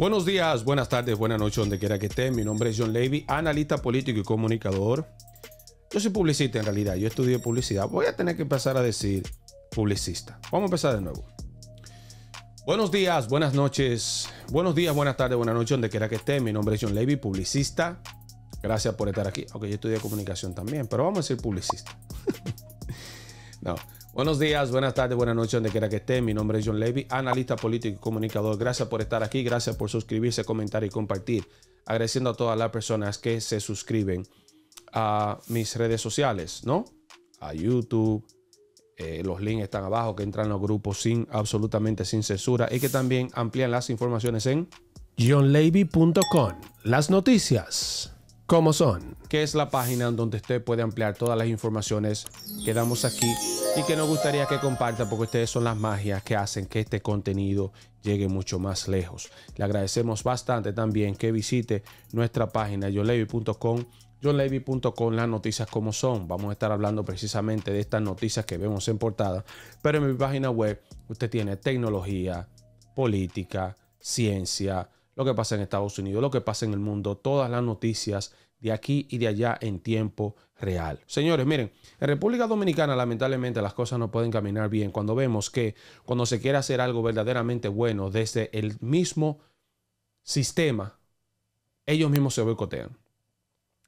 Buenos días, buenas tardes, buenas noches, donde quiera que esté Mi nombre es John Levy, analista político y comunicador. Yo soy publicista en realidad, yo estudié publicidad. Voy a tener que empezar a decir publicista. Vamos a empezar de nuevo. Buenos días, buenas noches, buenos días, buenas tardes, buenas noches, donde quiera que esté Mi nombre es John Levy, publicista. Gracias por estar aquí. Aunque yo estudié comunicación también, pero vamos a decir publicista. no. Buenos días, buenas tardes, buenas noches, donde quiera que esté. Mi nombre es John Levy, analista político y comunicador. Gracias por estar aquí, gracias por suscribirse, comentar y compartir. Agradeciendo a todas las personas que se suscriben a mis redes sociales, ¿no? A YouTube. Eh, los links están abajo, que entran los grupos sin absolutamente sin censura y que también amplían las informaciones en johnlevy.com. Las noticias. ¿Cómo son? Que es la página donde usted puede ampliar todas las informaciones que damos aquí y que nos gustaría que compartan porque ustedes son las magias que hacen que este contenido llegue mucho más lejos. Le agradecemos bastante también que visite nuestra página yolevi.com johnlevy.com, las noticias como son. Vamos a estar hablando precisamente de estas noticias que vemos en portada. Pero en mi página web usted tiene tecnología, política, ciencia, lo que pasa en Estados Unidos, lo que pasa en el mundo, todas las noticias de aquí y de allá en tiempo real. Señores, miren, en República Dominicana lamentablemente las cosas no pueden caminar bien cuando vemos que cuando se quiere hacer algo verdaderamente bueno desde el mismo sistema, ellos mismos se boicotean.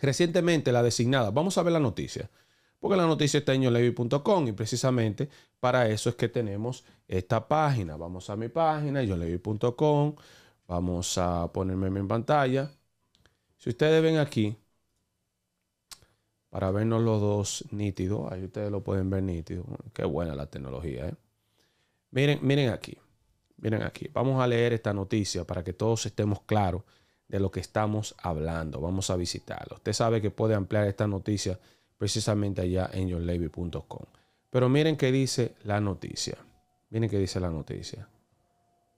Recientemente la designada, vamos a ver la noticia, porque la noticia está en yolevi.com y precisamente para eso es que tenemos esta página. Vamos a mi página, yolevi.com, vamos a ponerme en pantalla. Si ustedes ven aquí, para vernos los dos nítidos, ahí ustedes lo pueden ver nítido. Qué buena la tecnología, ¿eh? Miren, miren aquí, miren aquí. Vamos a leer esta noticia para que todos estemos claros de lo que estamos hablando. Vamos a visitarlo. Usted sabe que puede ampliar esta noticia precisamente allá en yourlaby.com. Pero miren qué dice la noticia. Miren qué dice la noticia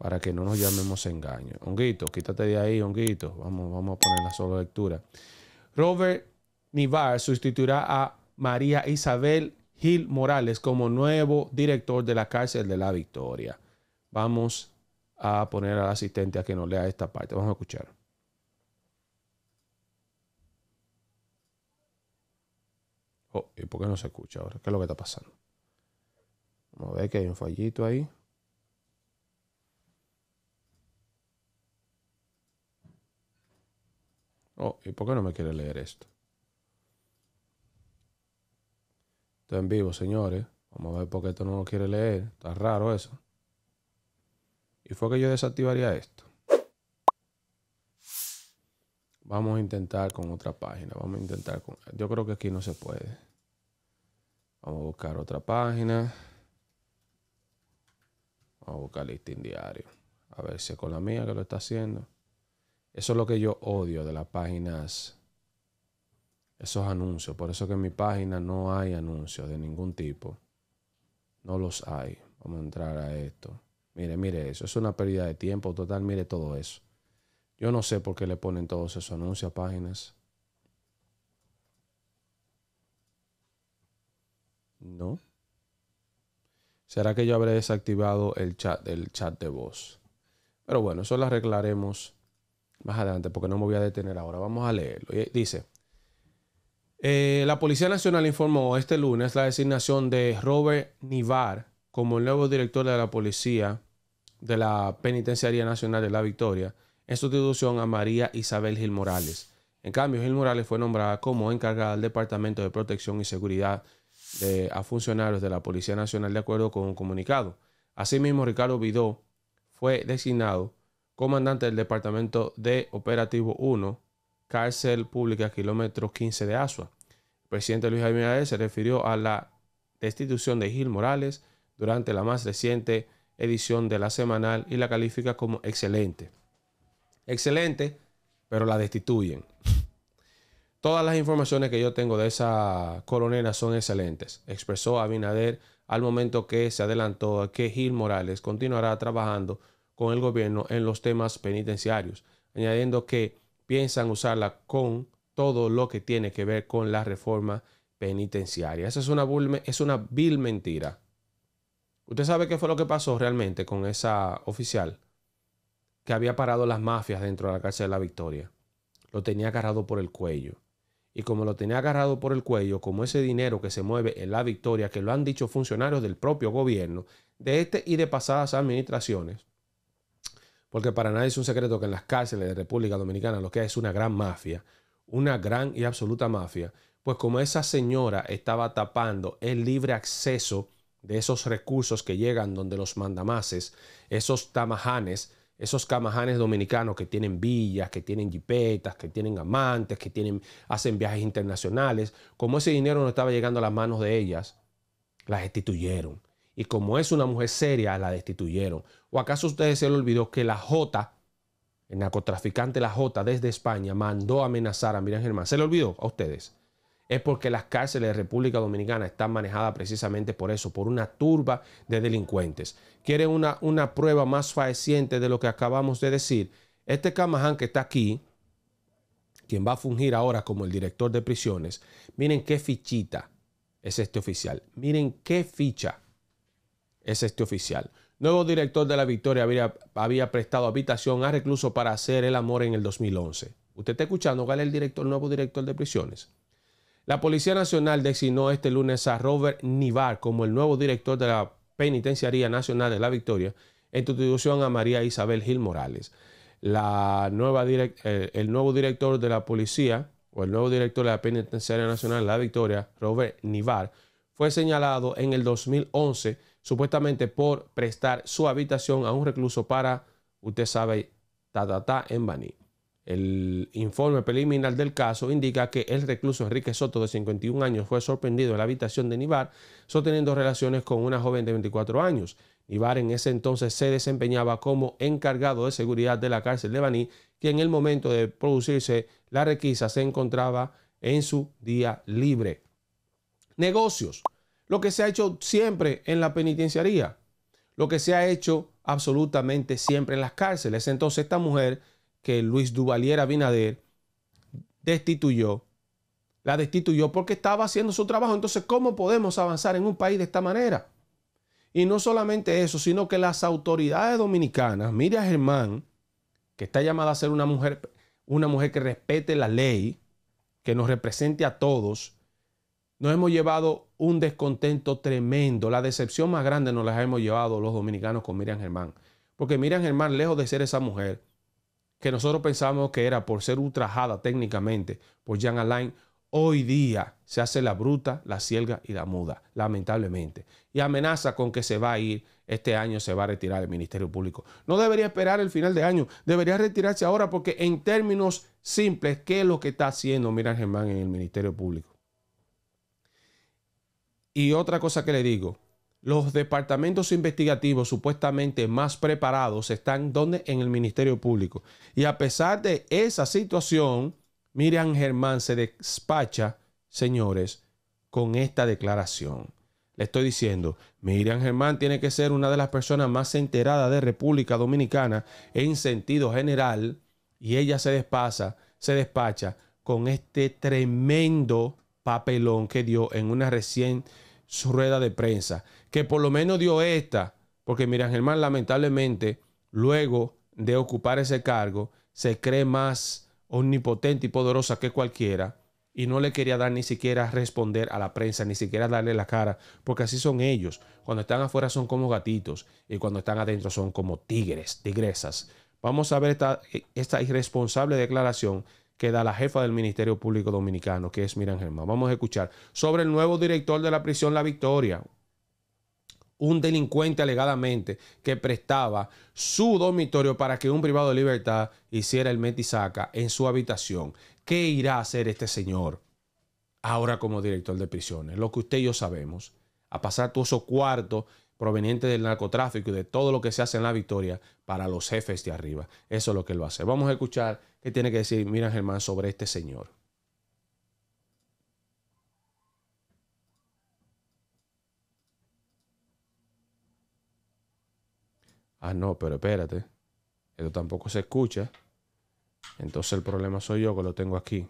para que no nos llamemos engaño. Honguito, quítate de ahí, Honguito. Vamos, vamos a poner la solo lectura. Robert Nivar sustituirá a María Isabel Gil Morales como nuevo director de la cárcel de la Victoria. Vamos a poner al asistente a que nos lea esta parte. Vamos a escuchar. Oh, ¿Y por qué no se escucha ahora? ¿Qué es lo que está pasando? Vamos a ver que hay un fallito ahí. Oh, ¿y por qué no me quiere leer esto? Estoy en vivo, señores. Vamos a ver por qué esto no lo quiere leer. Está raro eso. Y fue que yo desactivaría esto. Vamos a intentar con otra página. Vamos a intentar con... Yo creo que aquí no se puede. Vamos a buscar otra página. Vamos a buscar listing diario. A ver si es con la mía que lo está haciendo. Eso es lo que yo odio de las páginas, esos anuncios. Por eso que en mi página no hay anuncios de ningún tipo. No los hay. Vamos a entrar a esto. Mire, mire eso. Es una pérdida de tiempo total. Mire todo eso. Yo no sé por qué le ponen todos esos anuncios a páginas. No. ¿Será que yo habré desactivado el chat, el chat de voz? Pero bueno, eso lo arreglaremos más adelante, porque no me voy a detener ahora. Vamos a leerlo. Dice, eh, la Policía Nacional informó este lunes la designación de Robert Nivar como el nuevo director de la Policía de la Penitenciaría Nacional de la Victoria, en sustitución a María Isabel Gil Morales. En cambio, Gil Morales fue nombrada como encargada del Departamento de Protección y Seguridad de, a funcionarios de la Policía Nacional de acuerdo con un comunicado. Asimismo, Ricardo Vidó fue designado comandante del Departamento de Operativo 1, cárcel pública, kilómetro 15 de Asua. El presidente Luis Abinader se refirió a la destitución de Gil Morales durante la más reciente edición de la semanal y la califica como excelente. Excelente, pero la destituyen. Todas las informaciones que yo tengo de esa coronera son excelentes, expresó Abinader al momento que se adelantó que Gil Morales continuará trabajando con el gobierno en los temas penitenciarios, añadiendo que piensan usarla con todo lo que tiene que ver con la reforma penitenciaria. Esa es una, es una vil mentira. ¿Usted sabe qué fue lo que pasó realmente con esa oficial? Que había parado las mafias dentro de la cárcel de la Victoria. Lo tenía agarrado por el cuello. Y como lo tenía agarrado por el cuello, como ese dinero que se mueve en la Victoria, que lo han dicho funcionarios del propio gobierno, de este y de pasadas administraciones, porque para nadie es un secreto que en las cárceles de República Dominicana lo que hay es una gran mafia, una gran y absoluta mafia, pues como esa señora estaba tapando el libre acceso de esos recursos que llegan donde los mandamases, esos tamajanes, esos camajanes dominicanos que tienen villas, que tienen jipetas, que tienen amantes, que tienen, hacen viajes internacionales, como ese dinero no estaba llegando a las manos de ellas, las destituyeron, y como es una mujer seria, la destituyeron. ¿O acaso ustedes se le olvidó que la J, el narcotraficante la J desde España, mandó amenazar a Miriam Germán? ¿Se le olvidó a ustedes? Es porque las cárceles de República Dominicana están manejadas precisamente por eso, por una turba de delincuentes. ¿Quieren una, una prueba más faeciente de lo que acabamos de decir? Este Camaján que está aquí, quien va a fungir ahora como el director de prisiones, miren qué fichita es este oficial. Miren qué ficha es este oficial. Nuevo director de la Victoria había, había, prestado habitación a recluso para hacer el amor en el 2011. ¿Usted está escuchando cuál el director, nuevo director de prisiones? La Policía Nacional designó este lunes a Robert Nivar como el nuevo director de la Penitenciaría Nacional de la Victoria en sustitución a María Isabel Gil Morales. La nueva eh, el nuevo director de la Policía o el nuevo director de la Penitenciaría Nacional de la Victoria, Robert Nivar, fue señalado en el 2011 supuestamente por prestar su habitación a un recluso para, usted sabe, ta, ta, en Baní. El informe preliminar del caso indica que el recluso Enrique Soto, de 51 años, fue sorprendido en la habitación de Nibar, sosteniendo relaciones con una joven de 24 años. Nibar en ese entonces se desempeñaba como encargado de seguridad de la cárcel de Baní, que en el momento de producirse la requisa se encontraba en su día libre. Negocios. Lo que se ha hecho siempre en la penitenciaría, lo que se ha hecho absolutamente siempre en las cárceles. Entonces esta mujer que Luis Duvalier Abinader destituyó, la destituyó porque estaba haciendo su trabajo. Entonces, ¿cómo podemos avanzar en un país de esta manera? Y no solamente eso, sino que las autoridades dominicanas, Miriam Germán, que está llamada a ser una mujer, una mujer que respete la ley, que nos represente a todos, nos hemos llevado un descontento tremendo. La decepción más grande nos la hemos llevado los dominicanos con Miriam Germán. Porque Miriam Germán, lejos de ser esa mujer que nosotros pensábamos que era por ser ultrajada técnicamente por Jean Alain, hoy día se hace la bruta, la cielga y la muda, lamentablemente. Y amenaza con que se va a ir este año, se va a retirar del Ministerio Público. No debería esperar el final de año, debería retirarse ahora porque en términos simples, ¿qué es lo que está haciendo Miriam Germán en el Ministerio Público? Y otra cosa que le digo, los departamentos investigativos supuestamente más preparados están donde en el Ministerio Público. Y a pesar de esa situación, Miriam Germán se despacha, señores, con esta declaración. Le estoy diciendo, Miriam Germán tiene que ser una de las personas más enteradas de República Dominicana en sentido general y ella se despacha, se despacha con este tremendo papelón que dio en una recién rueda de prensa, que por lo menos dio esta, porque mira Germán lamentablemente luego de ocupar ese cargo se cree más omnipotente y poderosa que cualquiera y no le quería dar ni siquiera responder a la prensa, ni siquiera darle la cara, porque así son ellos. Cuando están afuera son como gatitos y cuando están adentro son como tigres, tigresas. Vamos a ver esta irresponsable declaración que da la jefa del Ministerio Público Dominicano, que es Miran Germán. Vamos a escuchar sobre el nuevo director de la prisión La Victoria, un delincuente alegadamente que prestaba su dormitorio para que un privado de libertad hiciera el metisaca en su habitación. ¿Qué irá a hacer este señor ahora como director de prisiones? Lo que usted y yo sabemos, a pasar todos esos cuartos proveniente del narcotráfico y de todo lo que se hace en la victoria para los jefes de arriba. Eso es lo que él hace Vamos a escuchar qué tiene que decir mira Germán sobre este señor. Ah, no, pero espérate. eso tampoco se escucha. Entonces el problema soy yo que lo tengo aquí.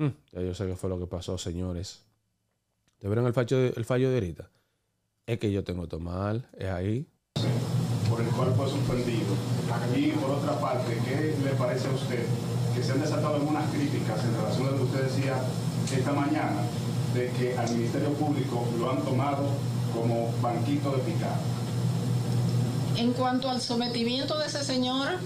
Mm. yo sé qué fue lo que pasó, señores. ¿Te vieron el fallo, de, el fallo de ahorita? Es que yo tengo todo mal, es ahí. Por el cual fue suspendido. Aquí, por otra parte, ¿qué le parece a usted? Que se han desatado algunas críticas en relación a lo que usted decía esta mañana, de que al Ministerio Público lo han tomado como banquito de picado. En cuanto al sometimiento de ese señor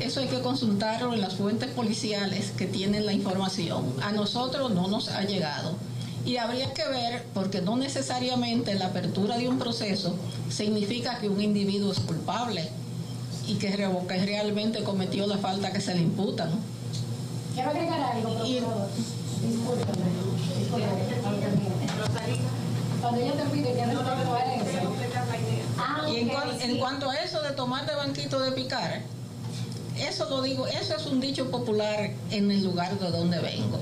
eso hay que consultarlo en las fuentes policiales que tienen la información. A nosotros no nos ha llegado. Y habría que ver, porque no necesariamente la apertura de un proceso significa que un individuo es culpable y que, realmente cometió la falta que se le imputa. ¿no? Quiero agregar algo, disculpe Disculpe. Cuando ella te pide, que En de de de eso lo digo, eso es un dicho popular en el lugar de donde vengo.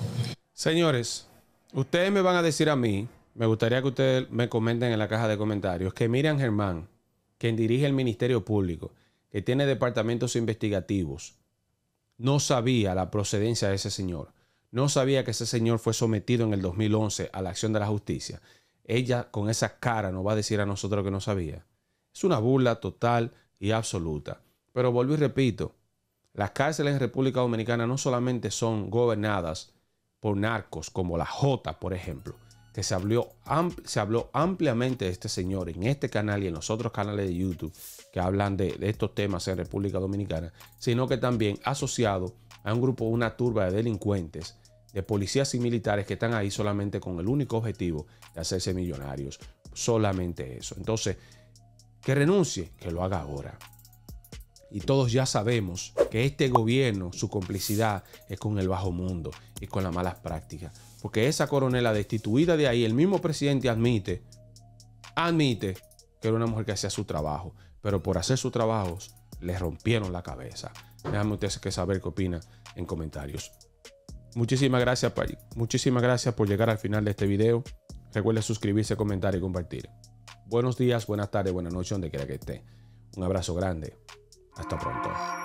Señores, ustedes me van a decir a mí, me gustaría que ustedes me comenten en la caja de comentarios, que Miriam Germán, quien dirige el Ministerio Público, que tiene departamentos investigativos, no sabía la procedencia de ese señor. No sabía que ese señor fue sometido en el 2011 a la acción de la justicia. Ella con esa cara nos va a decir a nosotros que no sabía. Es una burla total y absoluta. Pero vuelvo y repito, las cárceles en República Dominicana no solamente son gobernadas por narcos como la J, por ejemplo, que se habló, se habló ampliamente de este señor en este canal y en los otros canales de YouTube que hablan de, de estos temas en República Dominicana, sino que también asociado a un grupo, una turba de delincuentes, de policías y militares que están ahí solamente con el único objetivo de hacerse millonarios. Solamente eso. Entonces, que renuncie, que lo haga ahora y todos ya sabemos que este gobierno, su complicidad es con el bajo mundo y con las malas prácticas. Porque esa coronela destituida de ahí, el mismo presidente admite, admite que era una mujer que hacía su trabajo, pero por hacer su trabajo le rompieron la cabeza. Déjame ustedes que saber qué opina en comentarios. Muchísimas gracias, muchísimas gracias por llegar al final de este video. Recuerda suscribirse, comentar y compartir. Buenos días, buenas tardes, buenas noches, donde quiera que esté. Un abrazo grande. Hasta pronto.